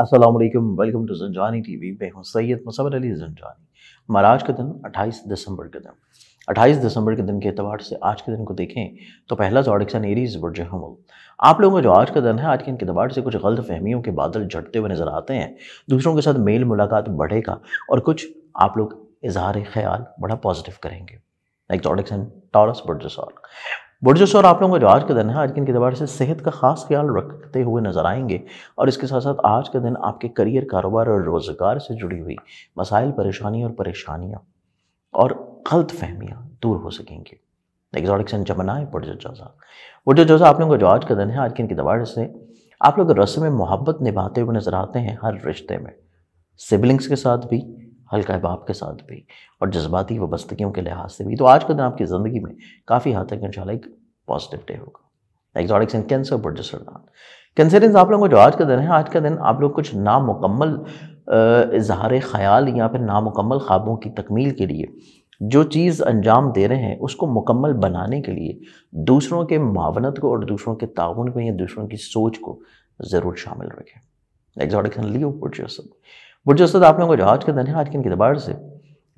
अस्सलाम वालेकुम welcome to जंजानी TV मैं हूं सैयद मुसवर अली जंजानी महाराज का दिन 28 दिसंबर का दिन 28 दिसंबर के दिन के अतबार से आज के दिन को देखें तो पहला जोडिक्सन तो एरीज वर्ज हम आप लोगों का जो आज का दिन है आज के इनके अतबार से कुछ गलत फहमियों के बादल झटते हुए नजर आते हैं दूसरों के साथ मेल मुलाकात बढ़ेगा और कुछ आप लोग इजहार ख्याल बड़ा पॉजिटिव करेंगे लाइक जोडिक्सन टॉरस वर्जसॉल बुढ़ जोशोर आप लोगों का जो आज का दिन है आज के दिन के दबार से सेहत का खास ख्याल रखते हुए नजर आएंगे और इसके साथ साथ आज का दिन आपके करियर कारोबार और रोज़गार से जुड़ी हुई मसाइल परेशानी और परेशानियाँ और गलत फहमियाँ दूर हो सकेंगी एग्जॉटिक्स एंड जमनाए बुढ़जो जोजा बुढ़जो जोजा आप लोगों का जो आज का दिन है आज के दिन के दबार से आप लोग रस्म मोहब्बत निभाते हुए नजर आते हैं हर रिश्ते में सिबलिंग्स के साथ भी हल्का अहबाब के साथ भी और जज्बाती वस्तगियों के लिहाज से भी तो आज का दिन आपकी ज़िंदगी में काफ़ी हद तक इन एक पॉजिटिव डे होगा एग्जॉटिक्स एंड कैंसर प्रोड्यूसर नान कंसिडेंस आप लोगों को जो आज का दिन है आज का दिन आप लोग कुछ नामुकम्मल इजहार ख्याल या फिर नामुकम्मल ख्वाबों की तकमील के लिए जो चीज़ अंजाम दे रहे हैं उसको मुकम्मल बनाने के लिए दूसरों के मावनत को और दूसरों के ताउन को या दूसरों की सोच को ज़रूर शामिल रखें exotics and Leo producer but जो आप लोगों को आज के दिन है आज के इतबार से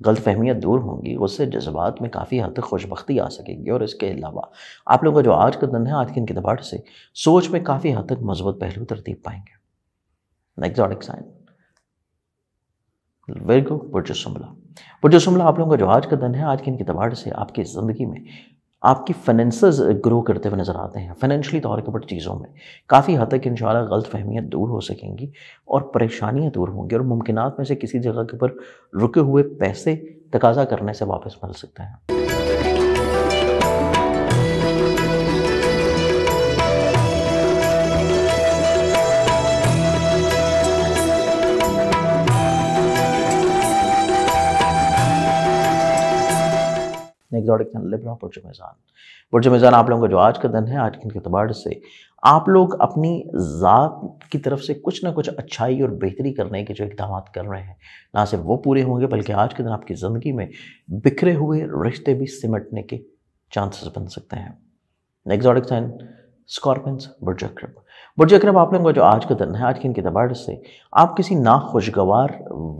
गलत फहमियाँ दूर होंगी उससे जज्बात में काफ़ी हद तक खुशबी आ सकेगी और इसके अलावा आप लोगों का जो आज का दिन है आज के इनतबार से सोच में काफ़ी हद तक मजबूत पहलू तरतीब पाएंगे एग्जॉटिक साइन वेरी गुड पुरजसमला पुरजसमला आप लोगों का जो आज का दिन है आज के इनतबार से आपकी ज़िंदगी में आपकी फाइनेंस ग्रो करते हुए नज़र आते हैं फाइनेंशली तौर के ऊपर चीज़ों में काफ़ी हद तक इन गलत फहमियाँ दूर हो सकेंगी और परेशानियाँ दूर होंगी और मुमकिन में से किसी जगह के ऊपर रुके हुए पैसे तकाजा करने से वापस मिल सकते हैं एग्जॉटिक चैनल लिब्रा बुरज मैजान बुरज मेज़ान आप लोगों का जो आज का दिन है आज के अतबार से आप लोग अपनी ज़ात की तरफ से कुछ ना कुछ अच्छाई और बेहतरी करने के जो इकदाम कर रहे हैं ना सिर्फ वो पूरे होंगे बल्कि आज के दिन आपकी ज़िंदगी में बिखरे हुए रिश्ते भी सिमटने के चांसेस बन सकते हैं एग्जॉटिक साइन स्कॉर्पियंस बुरजक्रम बुरजक्रम आप लोगों का जो आज का दिन है आज के इनके दबाड़ से आप किसी नाखुशगवार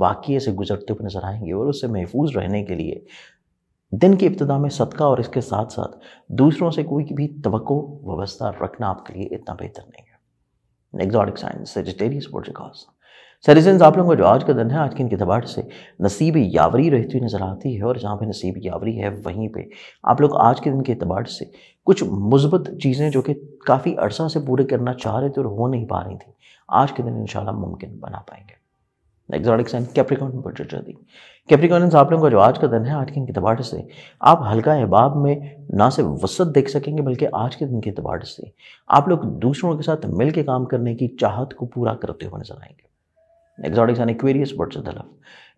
वाक़े से गुजरते हुए नजर आएंगे और उससे महफूज रहने के लिए दिन की इब्तदा में सदका और इसके साथ साथ दूसरों से कोई भी तो व्यवस्था रखना आपके लिए इतना बेहतर नहीं है एग्जॉटिक साइंस सेजिटेरियस वर्जिकॉस सरिजेंस आप लोगों का जो आज का दिन है आज के इनके दबाट से नसीब यावरी रहती हुई नज़र आती है और जहाँ पे नसीब यावरी है वहीं पे आप लोग आज के दिन के अतबार से कुछ मुस्बत चीज़ें जो कि काफ़ी अरसा से पूरे करना चाह रहे थे और हो नहीं पा रही थी आज के दिन इन मुमकिन बना पाएंगे एक्जॉटिक साइन कैप्रिकॉन में पड़ जाती कैप्रिकॉन आप लोगों का जो आज का दिन है आज के तबाट से आप हल्का अहबाब में ना सिर्फ वसत देख सकेंगे बल्कि आज के दिन के तबाट से आप लोग दूसरों के साथ मिल के काम करने की चाहत को पूरा करते हुए नजर आएंगे exotic and Aquarius words the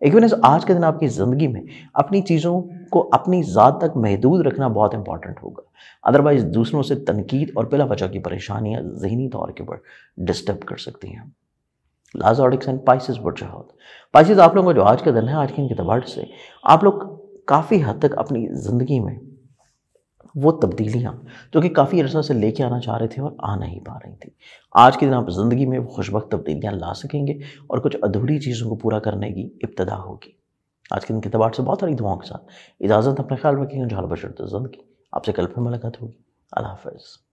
Aquarius आज के दिन आपकी ज़िंदगी में अपनी चीज़ों को अपनी ज़ात तक महदूद रखना बहुत इंपॉर्टेंट होगा अदरवाइज़ दूसरों से तनकीद और पिला बचा की परेशानियाँ जहनी तौर के ऊपर डिस्टर्ब कर सकती हैं लाजॉडिक्स एंड पाइसिस बुरजाहत पाइसिस आप लोगों का जो आज का दिन है आज के अतबार से आप लोग काफ़ी हद तक अपनी ज़िंदगी में वो तब्दीलियाँ जो कि काफ़ी अर्सा से लेके आना चाह रहे थे और आ नहीं पा रही थी आज के दिन आप ज़िंदगी में वो खुशबक तब्दीलियाँ ला सकेंगे और कुछ अधूरी चीज़ों को पूरा करने की इब्तदा होगी आज के दिन के अतबार से बहुत सारी दुआओं के साथ इजाज़त अपने ख्याल रखेंगे जहाल बशरत ज़िंदगी आपसे कल फिर मुलाकात होगी अल्लाह हाफ